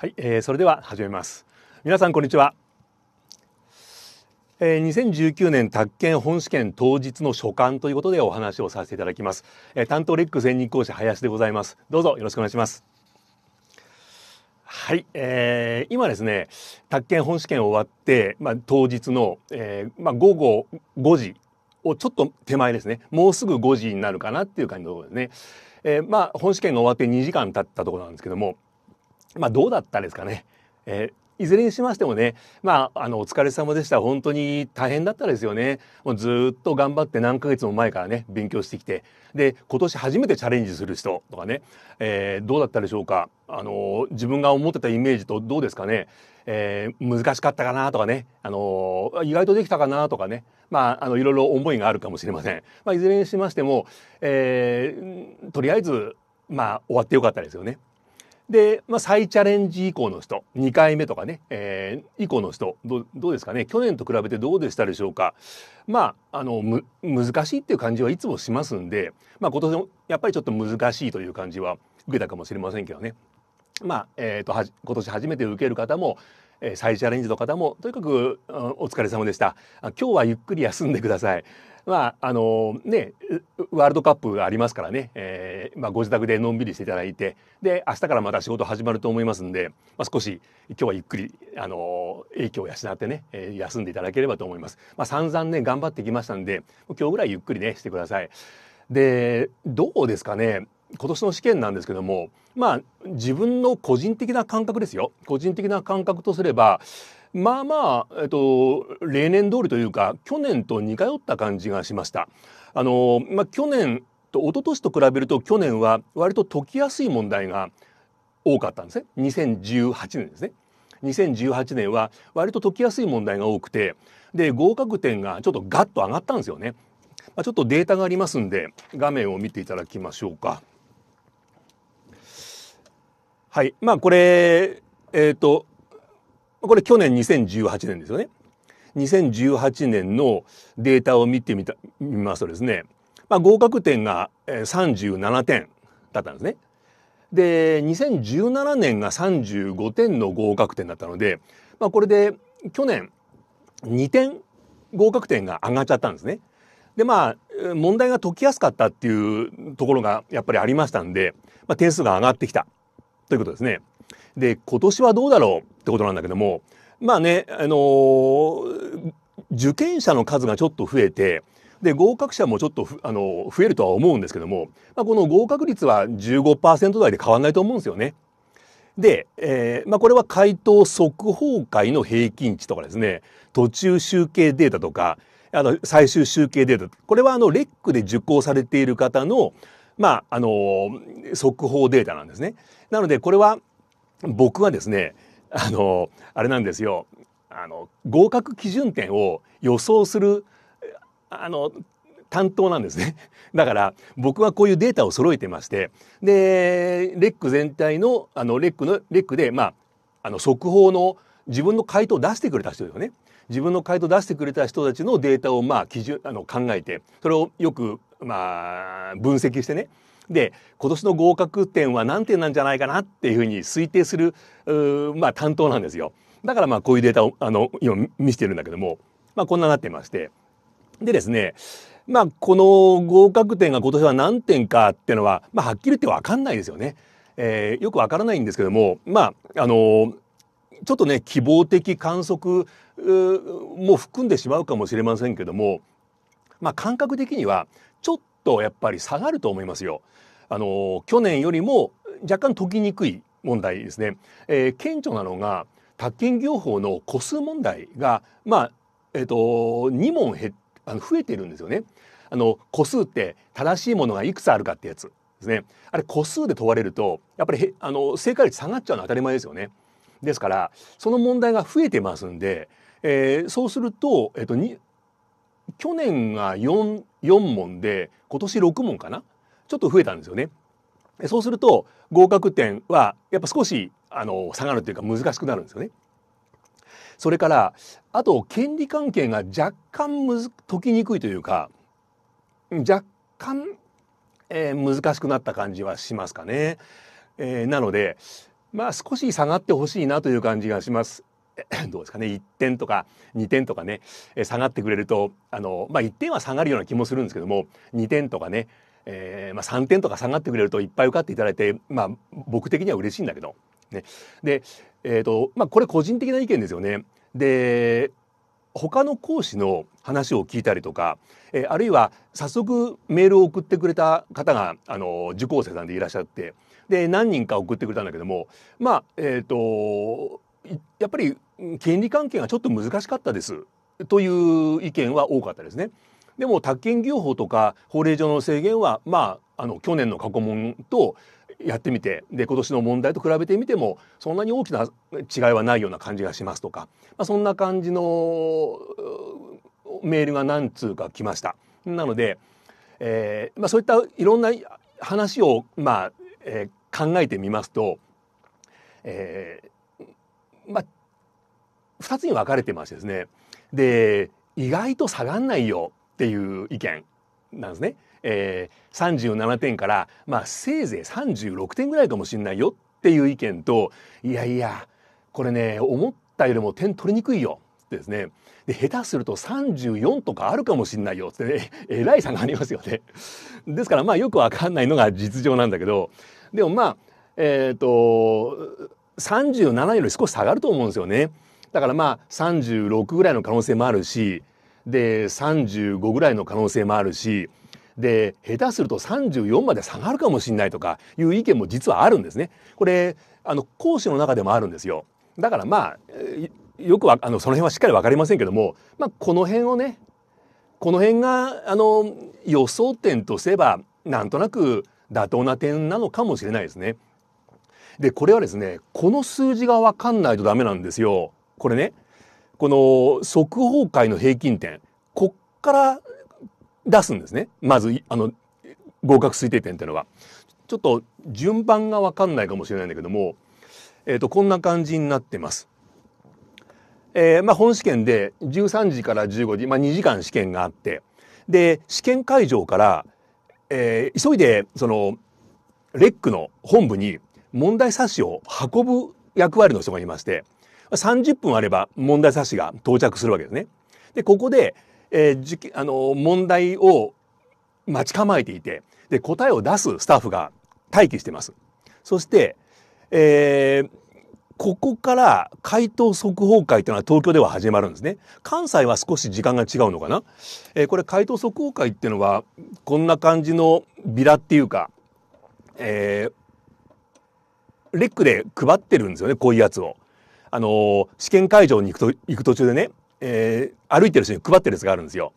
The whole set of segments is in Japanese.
はい、えー、それでは始めます。皆さんこんにちは。えー、2019年宅建本試験当日の所感ということでお話をさせていただきます。えー、担当レック専任講師林でございます。どうぞよろしくお願いします。はい、えー、今ですね、宅建本試験終わって、まあ、当日の、えーまあ、午後5時をちょっと手前ですね、もうすぐ5時になるかなっていう感じのところですね。えー、まあ、本試験が終わって2時間経ったところなんですけども、まあ、どうだったですかね。えー、いずれにしましてもね、まあ、あの、お疲れ様でした。本当に大変だったですよね。もうずっと頑張って何ヶ月も前からね、勉強してきて。で、今年初めてチャレンジする人とかね、えー、どうだったでしょうか。あの、自分が思ってたイメージとどうですかね。えー、難しかったかなとかね、あの意外とできたかなとかね、まあ、あの、いろいろ思いがあるかもしれません。まあ、いずれにしましても、えー、とりあえず、まあ、終わってよかったですよね。で、まあ、再チャレンジ以降の人、2回目とかね、えー、以降の人ど、どうですかね、去年と比べてどうでしたでしょうか。まあ、あの、む、難しいっていう感じはいつもしますんで、まあ、今年もやっぱりちょっと難しいという感じは受けたかもしれませんけどね。まあ、えっ、ー、と、はじ、今年初めて受ける方も、えー、再チャレンジの方も、とにかく、お疲れ様でした。今日はゆっくり休んでください。まあ、あのね、ワールドカップがありますからね、えー、まあ、ご自宅でのんびりしていただいて、で、明日からまた仕事始まると思いますんで、まあ、少し今日はゆっくり、あの、影響を養ってね、えー、休んでいただければと思います。まあ、散々ね、頑張ってきましたんで、今日ぐらいゆっくりね、してください。で、どうですかね、今年の試験なんですけども、まあ、自分の個人的な感覚ですよ。個人的な感覚とすれば、まあまあ、えっと、例年通りというか、去年と似通った感じがしました。あの、まあ、去年と一昨年と比べると、去年は割と解きやすい問題が多かったんですね。2018年ですね。2018年は割と解きやすい問題が多くて、で、合格点がちょっとガッと上がったんですよね。まあ、ちょっとデータがありますんで、画面を見ていただきましょうか。はい。まあ、これ、えっ、ー、と、これ去年2018年ですよね。2018年のデータを見てみた、見ますとですね、まあ、合格点が37点だったんですね。で、2017年が35点の合格点だったので、まあ、これで去年2点合格点が上がっちゃったんですね。で、まあ、問題が解きやすかったっていうところがやっぱりありましたんで、まあ、点数が上がってきたということですね。で、今年はどうだろうってことなんだけども、まあね、あのー、受験者の数がちょっと増えて、で、合格者もちょっとあの増えるとは思うんですけども、まあ、この合格率は15%台で変わんないと思うんですよね。で、えーまあ、これは回答速報回の平均値とかですね、途中集計データとか、あの最終集計データ、これはあのレックで受講されている方の、まあ、あのー、速報データなんですね。なので、これは僕はですね、あの、あれなんですよ。あの、合格基準点を予想する、あの、担当なんですね。だから僕はこういうデータを揃えてまして、で、レック全体の、あの、レックの、レックで、まあ、あの、速報の自分の回答を出してくれた人ですよね。自分の回答出してくれた人たちのデータをまあ基準あの考えてそれをよくまあ分析してねで、今年の合格点は何点なんじゃないかなっていうふうに推定する、まあ、担当なんですよ。だからまあこういうデータを、あの、今見せてるんだけども、まあこんななってまして。でですね、まあこの合格点が今年は何点かっていうのは、まあはっきり言ってわかんないですよね。えー、よくわからないんですけども、まあ、あのー、ちょっとね、希望的観測も含んでしまうかもしれませんけども、まあ、感覚的にはとやっぱり下がると思いますよ。あの去年よりも若干解きにくい問題ですね。えー、顕著なのが宅建業法の個数問題がまあえっ、ー、と2問減あの増えてるんですよね。あの個数って正しいものがいくつあるかってやつですね。あれ個数で問われるとやっぱりあの正解率下がっちゃうのは当たり前ですよね。ですからその問題が増えてますんで、えー、そうすると,、えーと、と去年が 4, 4問で今年6問かなちょっと増えたんですよね。そうすると合格点はやっぱ少しあの下がるというか難しくなるんですよね。それからあと権利関係が若干むず解きにくいというか若干、えー、難しくなった感じはしますかね。えー、なのでまあ少し下がってほしいなという感じがします。どうですかね1点とか2点とかね下がってくれるとあの、まあ、1点は下がるような気もするんですけども2点とかね、えー、まあ、3点とか下がってくれるといっぱい受かっていただいて、まあ、僕的には嬉しいんだけど、ね、で、えーとまあ、これ個人的な意見ですよね。で他の講師の話を聞いたりとか、えー、あるいは早速メールを送ってくれた方があの受講生さんでいらっしゃってで何人か送ってくれたんだけどもまあえっ、ー、とやっぱり権利関係がちょっと難しかったですという意見は多かったですね。でも宅建業法とか法令上の制限はまああの去年の過去問とやってみてで今年の問題と比べてみてもそんなに大きな違いはないような感じがしますとか、まあ、そんな感じのメールが何通か来ました。なので、えーまあ、そういったいろんな話を、まあえー、考えてみますと、えーまあ、2つに分かれてましてですねで意外と下がんないよっていう意見なんですね。えー、37点から、まあ、せいぜい36点ぐらいかもしんないよっていう意見といやいやこれね思ったよりも点取りにくいよってですねで下手すると34とかあるかもしんないよってね えらい差がありますよね。ですからまあよくわかんないのが実情なんだけどでもまあえっ、ー、と37より少し下がると思うんですよね。だからまあ36ぐらいの可能性もあるしで35ぐらいの可能性もあるしで下手すると34まで下がるかもしれないとかいう意見も実はあるんですね。これあの講師の中でもあるんですよ。だからまあよくはあのその辺はしっかり分かりませんけども、まあ、この辺をねこの辺があの予想点とすればなんとなく妥当な点なのかもしれないですね。でこれはですねこの数字が分かんないとダメなんですよ。これね、この速報会の平均点、こっから出すんですね。まず、あの、合格推定点っていうのは。ちょっと順番がわかんないかもしれないんだけども、えっ、ー、と、こんな感じになってます。えー、まあ本試験で13時から15時、まあ2時間試験があって、で、試験会場から、えー、急いで、その、レックの本部に問題冊子を運ぶ役割の人がいまして、30分あれば問題冊子が到着するわけですね。で、ここで、えー、あの、問題を待ち構えていて、で、答えを出すスタッフが待機してます。そして、えー、ここから回答速報会というのは東京では始まるんですね。関西は少し時間が違うのかな。えー、これ回答速報会っていうのはこんな感じのビラっていうか、えー、レックで配ってるんですよね、こういうやつを。あの、試験会場に行くと、行く途中でね、えー、歩いてる人に配ってるやつがあるんですよ。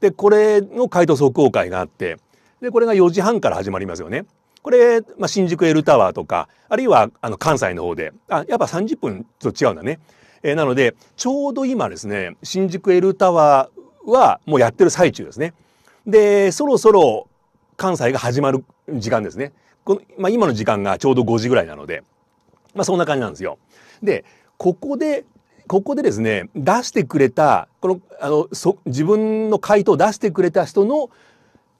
で、これの回答速報会があって、で、これが4時半から始まりますよね。これ、まあ、新宿エルタワーとか、あるいは、あの、関西の方で、あ、やっぱ30分と違うんだね。えー、なので、ちょうど今ですね、新宿エルタワーはもうやってる最中ですね。で、そろそろ関西が始まる時間ですね。このまあ、今の時間がちょうど5時ぐらいなので、まあ、そんな感じなんですよ。で、ここでここでですね出してくれたこのあのそ自分の回答を出してくれた人の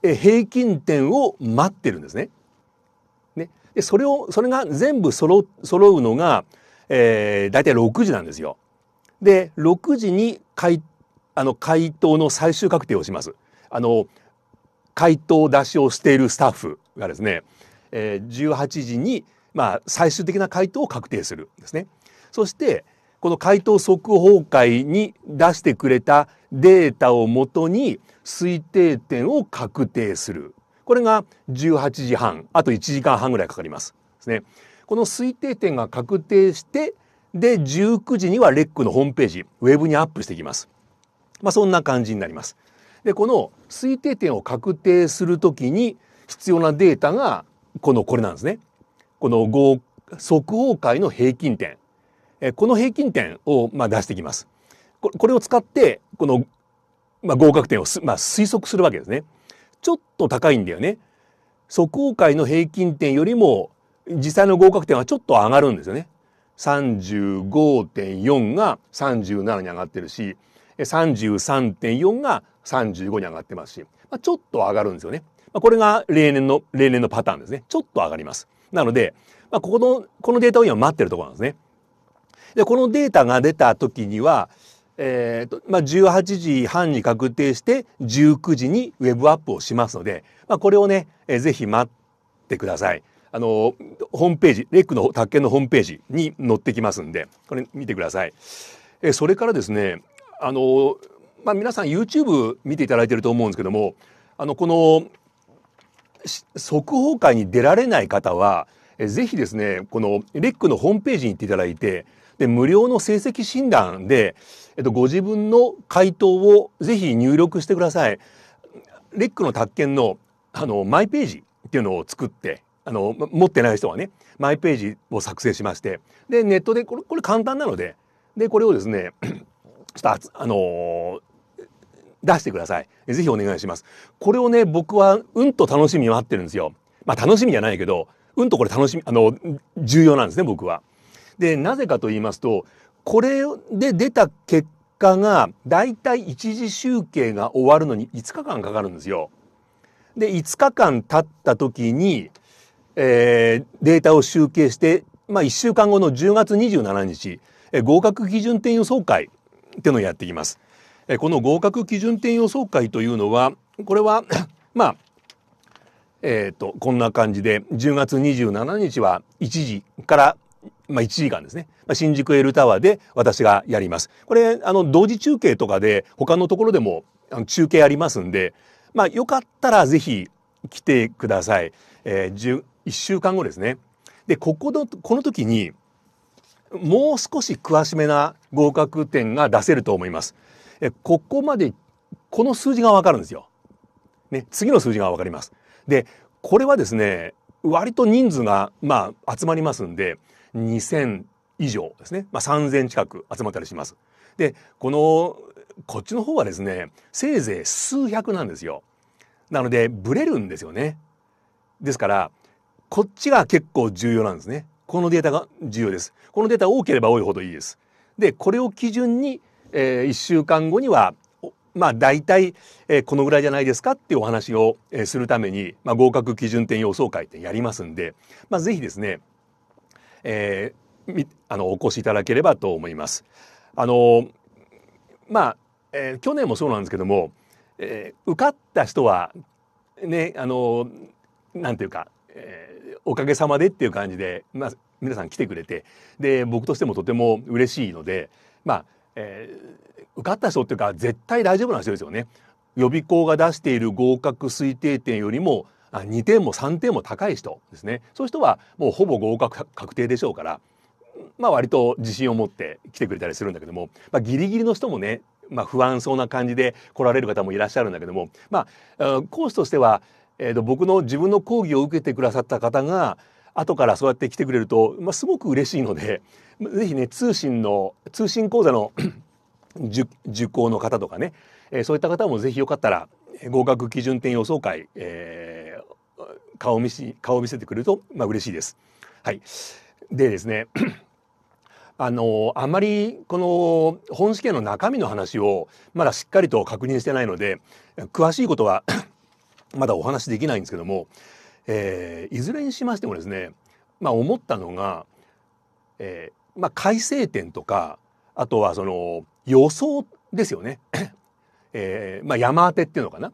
平均点を待ってるんですね。ねでそれをそれが全部揃揃うのが、えー、大体6時なんですよ。で6時に回あの回答の最終確定をします。あの回答出しをしているスタッフがですね、えー、18時に、まあ、最終的な回答を確定するんですね。そしてこの回答速報会に出してくれたデータをもとに推定点を確定するこれが18時半あと1時間半ぐらいかかりますですねこの推定点が確定してで19時にはレックのホームページウェブにアップしていきます、まあ、そんな感じになりますでこの推定点を確定するときに必要なデータがこのこれなんですねこの5、速報会の平均点この平均点をま出してきます。これを使ってこの、ま合格点をま推測するわけですね。ちょっと高いんだよね。速行会の平均点よりも実際の合格点はちょっと上がるんですよね。35.4が37に上がってるし33.4が35に上がってますし、まあ、ちょっと上がるんですよね。まあ、これが例年の例年のパターンですね。ちょっと上がります。なので、まあ、ここのこのデータを今待ってるところなんですね。でこのデータが出た時には、えーとまあ、18時半に確定して19時にウェブアップをしますので、まあ、これをね、えー、ぜひ待ってください。あのホームページレックの宅建のホームページに載ってきますんでこれ見てください。えー、それからですねあの、まあ、皆さん YouTube 見ていただいてると思うんですけどもあのこの速報会に出られない方は、えー、ぜひですねこのレックのホームページに行っていただいてで、無料の成績診断で、えっと、ご自分の回答をぜひ入力してください。レックの宅建の、あの、マイページっていうのを作って、あの、持ってない人はね、マイページを作成しまして、で、ネットで、これ、これ簡単なので、で、これをですね、ちょっとあ、のー出してください。ぜひお願いします。これをね、僕はうんと楽しみに待ってるんですよ。まあ楽しみじゃないけど、うんとこれ楽しみ、あの、重要なんですね、僕は。で、なぜかと言いますと、これで出た結果が、だいたい一次集計が終わるのに5日間かかるんですよ。で、5日間経った時に、えー、データを集計して、まあ、1週間後の10月27日、えー、合格基準点予想会っていうのをやっていきます。えー、この合格基準点予想会というのは、これは まあ、えっ、ー、と、こんな感じで、10月27日は1時からまあ、1時間ですね、まあ、新宿エルタワーで私がやります。これ、あの、同時中継とかで他のところでもあの中継ありますんで、まあ、よかったらぜひ来てください。えー、1週間後ですね。で、ここの、この時に、もう少し詳しめな合格点が出せると思います。えここまで、この数字がわかるんですよ。ね、次の数字がわかります。で、これはですね、割と人数が、まあ、集まりますんで、2,000以上ですね、まあ、3,000近く集まったりします。でこのこっちの方はですねせいぜい数百なんですよ。なのでブレるんですよね。ですからこっちが結構重要なんですね。このデータが重要です。このデータ多ければ多いほどいいです。でこれを基準に、えー、1週間後にはまあ大体、えー、このぐらいじゃないですかっていうお話を、えー、するために、まあ、合格基準点予想会ってやりますんで、まあ、ぜひですねえー、あのお越しいただければと思います。あのまあ、えー、去年もそうなんですけども、えー、受かった人はねあのなんていうか、えー、おかげさまでっていう感じで、まあ、皆さん来てくれてで僕としてもとても嬉しいのでまあ、えー、受かった人っていうか絶対大丈夫な人ですよね。予備校が出している合格推定点よりも2点も3点も高い人ですねそういう人はもうほぼ合格確定でしょうからまあ割と自信を持って来てくれたりするんだけども、まあ、ギリギリの人もね、まあ、不安そうな感じで来られる方もいらっしゃるんだけどもまあ講師としては、えー、と僕の自分の講義を受けてくださった方が後からそうやって来てくれると、まあ、すごく嬉しいので是非ね通信の通信講座の 受講の方とかね、えー、そういった方も是非よかったら合格基準点予想会、えー顔見し顔を見せてくれると、まあ、嬉しいです。はい、でですね あのあんまりこの本試験の中身の話をまだしっかりと確認してないので詳しいことは まだお話できないんですけども、えー、いずれにしましてもですね、まあ、思ったのが、えーまあ、改正点とかあとはその予想ですよね、えーまあ、山当てっていうのかな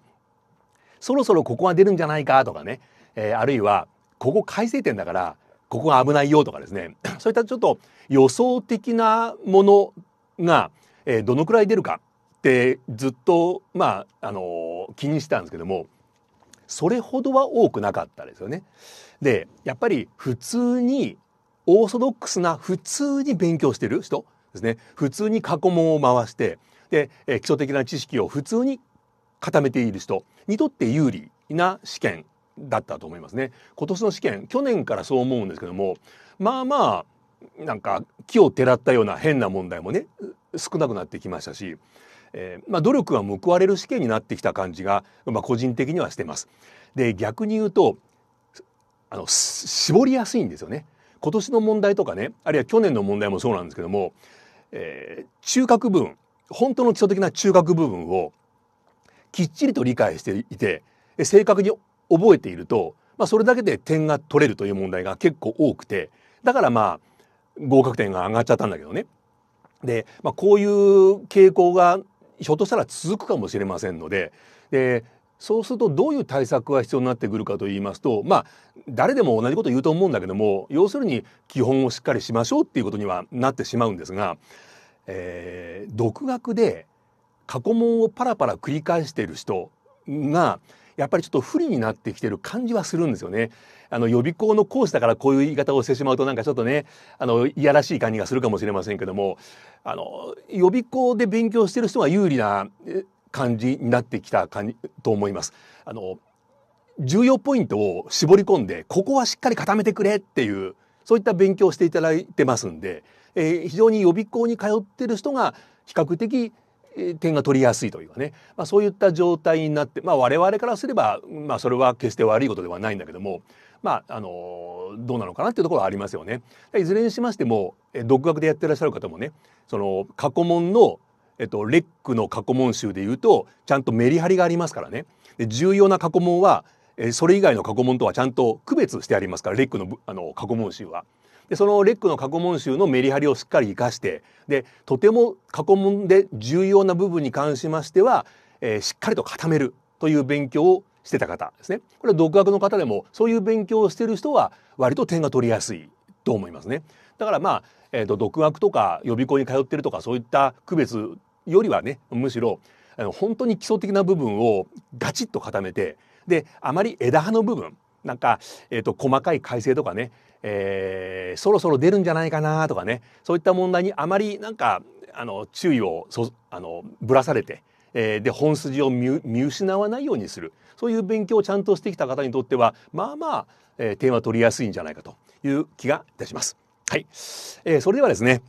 そろそろここは出るんじゃないかとかねえー、あるいはここ改正点だからここが危ないよとかですね そういったちょっと予想的なものが、えー、どのくらい出るかってずっとまあ、あのー、気にしてたんですけどもそれほどは多くなかったですよね。でやっぱり普通にオーソドックスな普通に勉強してる人ですね普通に過去問を回してで、えー、基礎的な知識を普通に固めている人にとって有利な試験だったと思いますね。今年の試験去年からそう思うんですけどもまあまあなんか木をてらったような変な問題もね少なくなってきましたし、えー、まあ、努力が報われる試験になってきた感じが、まあ、個人的にはしてます。で逆に言うとあの絞りやすいんですよね。今年の問題とかねあるいは去年の問題もそうなんですけども、えー、中核部分本当の基礎的な中核部分をきっちりと理解していて正確に覚えていると、まあ、それだけで点が取れるという問題が結構多くてだからまあ合格点が上がっちゃったんだけどね。で、まあ、こういう傾向がひょっとしたら続くかもしれませんのででそうするとどういう対策が必要になってくるかと言いますとまあ誰でも同じこと言うと思うんだけども要するに基本をしっかりしましょうっていうことにはなってしまうんですが、えー、独学で過去問をパラパラ繰り返している人がやっぱりちょっと不利になってきてる感じはするんですよね。あの予備校の講師だからこういう言い方をしてしまうとなんかちょっとねあのいやらしい感じがするかもしれませんけどもあの予備校で勉強してる人が有利な感じになってきた感じと思います。あの重要ポイントを絞り込んでここはしっかり固めてくれっていうそういった勉強をしていただいてますんで、えー、非常に予備校に通ってる人が比較的点が取りやすいというかね、まあ、そういった状態になって、まあ、我々からすれば、まあ、それは決して悪いことではないんだけども、まあ、あのどうなのかなっていうところはありますよね。いずれにしましても独学でやってらっしゃる方もねその過去問の、えっと、レックの過去問集でいうとちゃんとメリハリがありますからね。で重要な過去問はそれ以外の過去問とはちゃんと区別してありますからレックのあの過去問集は。でそのレックの過去問集のメリハリをしっかり生かしてでとても過去問で重要な部分に関しましては、えー、しっかりと固めるという勉強をしてた方ですねこれは独学の方でもそういう勉強をしてる人は割と点が取りやすいと思いますね。だからまあ、えーと、独学とか予備校に通ってるとかそういった区別よりはねむしろあの本当に基礎的な部分をガチッと固めてであまり枝葉の部分なんか、えーと、細かい改正とかね、えー、そろそろ出るんじゃないかなとかねそういった問題にあまりなんかあの注意をそあのぶらされて、えー、で本筋を見失わないようにするそういう勉強をちゃんとしてきた方にとってはまあまあ、えー、点は取りやすいんじゃないかという気がいたします。はい、えー、それではですね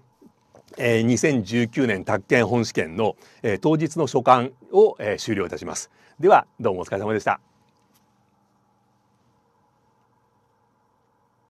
えー、2019年宅建本試験の、えー、当日の所感を、えー、終了いたします。ではどうもお疲れ様でした。